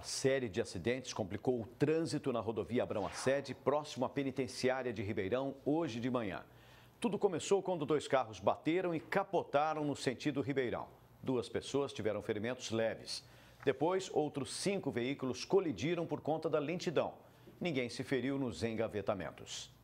Uma série de acidentes complicou o trânsito na rodovia Abrão Assede, próximo à penitenciária de Ribeirão, hoje de manhã. Tudo começou quando dois carros bateram e capotaram no sentido Ribeirão. Duas pessoas tiveram ferimentos leves. Depois, outros cinco veículos colidiram por conta da lentidão. Ninguém se feriu nos engavetamentos.